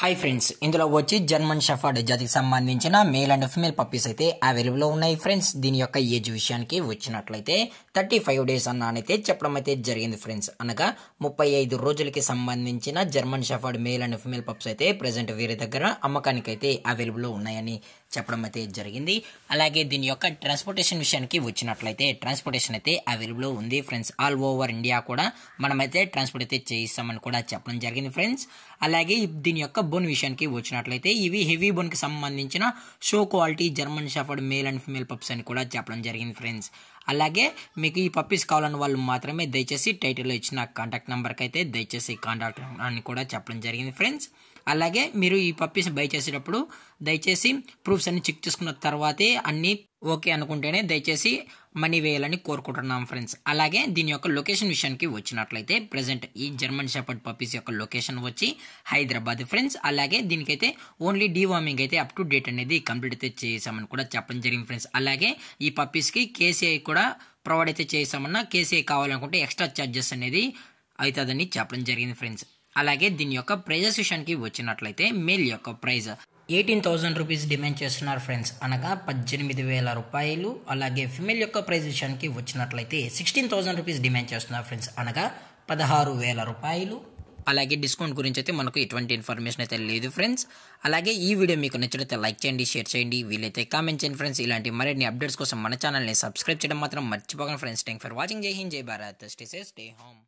hi friends ఇందులో వచ్చి German Shepherd జాతికి సంబంధించిన మేల్ అండ్ ఫిమేల్ పప్పీస్ అయితే అవైలబుల్లో ఉన్నాయి ఫ్రెండ్స్ దీని యొక్క ఏజ్ విషయానికి వచ్చినట్లయితే థర్టీ ఫైవ్ డేస్ అన్న అయితే చెప్పడం అయితే జరిగింది ఫ్రెండ్స్ అనగా ముప్పై ఐదు రోజులకి సంబంధించిన German shepherd male and female pups అయితే ప్రజెంట్ వీరి దగ్గర అమ్మకానికి అయితే అవైలబుల్లో ఉన్నాయని చెప్పడం అయితే జరిగింది అలాగే దీని యొక్క ట్రాన్స్పోర్టేషన్ విషయానికి వచ్చినట్లయితే ట్రాన్స్పోర్టేషన్ అయితే అవైలబుల్ ఉంది ఫ్రెండ్స్ ఆల్ ఓవర్ ఇండియా కూడా మనమైతే ట్రాన్స్పోర్ట్ అయితే చేయిస్తామని కూడా చెప్పడం జరిగింది ఫ్రెండ్స్ అలాగే దీని యొక్క బొన్ విషయానికి వచ్చినట్లయితే ఇవి హెవీ బొన్కి సంబంధించిన show quality German shepherd male and female pups అని కూడా చెప్పడం జరిగింది ఫ్రెండ్స్ అలాగే మీకు ఈ పప్పీస్ కావాలని వాళ్ళు మాత్రమే దయచేసి టైటిల్లో ఇచ్చిన కాంటాక్ట్ నెంబర్కి అయితే దయచేసి కాంటాక్ట్ అని కూడా చెప్పడం జరిగింది ఫ్రెండ్స్ అలాగే మీరు ఈ పప్పీస్ బై చేసేటప్పుడు దయచేసి ప్రూఫ్స్ అన్ని చెక్ చేసుకున్న తర్వాతే అన్ని ఓకే అనుకుంటేనే దయచేసి మనీ వేయాలని కోరుకుంటున్నాం ఫ్రెండ్స్ అలాగే దీని యొక్క లొకేషన్ విషయానికి వచ్చినట్లయితే ప్రజెంట్ ఈ జర్మన్ షెపర్డ్ పప్పీస్ యొక్క లొకేషన్ వచ్చి హైదరాబాద్ ఫ్రెండ్స్ అలాగే దీనికైతే ఓన్లీ వార్మింగ్ అయితే అప్ టు డేట్ అనేది కంప్లీట్ అయితే చేసామని కూడా చెప్పడం జరిగింది ఫ్రెండ్స్ అలాగే ఈ పప్పీస్కి కేసీఐ కూడా ప్రొవైడ్ అయితే చేసామన్నా కేసీఐ కావాలనుకుంటే ఎక్స్ట్రా ఛార్జెస్ అనేది అవుతుందని చెప్పడం జరిగింది ఫ్రెండ్స్ అలాగే దీని యొక్క ప్రైజెస్ విషయానికి వచ్చినట్లయితే మేల్ యొక్క price eighteen thousand rupees demand చేస్తున్నారు ఫ్రెండ్స్ అనగా పద్దెనిమిది వేల రూపాయలు అలాగే ఫిమేల్ యొక్క ప్రైజ్ విషయానికి వచ్చినట్లయితే సిక్స్టీన్ థౌజండ్ రూపీస్ డిమాండ్ చేస్తున్నారు ఫ్రెండ్స్ అనగా పదహారు వేల రూపాయలు అలాగే డిస్కౌంట్ గురించి అయితే మనకు ఎటువంటి ఇన్ఫర్మేషన్ అయితే లేదు ఫ్రెండ్స్ అలాగే ఈ వీడియో మీకు నచ్చినట్లయితే లైక్ చేయండి షేర్ చేయండి వీలైతే కామెంట్ చేయండి ఫ్రెండ్స్ ఇలాంటి మరిన్ని అప్డేట్స్ కోసం మన ఛానల్ని సబ్స్క్రైబ్ చేయడం మాత్రం మర్చిపోకండి ఫ్రెండ్స్ థ్యాంక్ ఫర్ వాచింగ్ జై హింద్ జై భారత్ స్టే స్టే హోమ్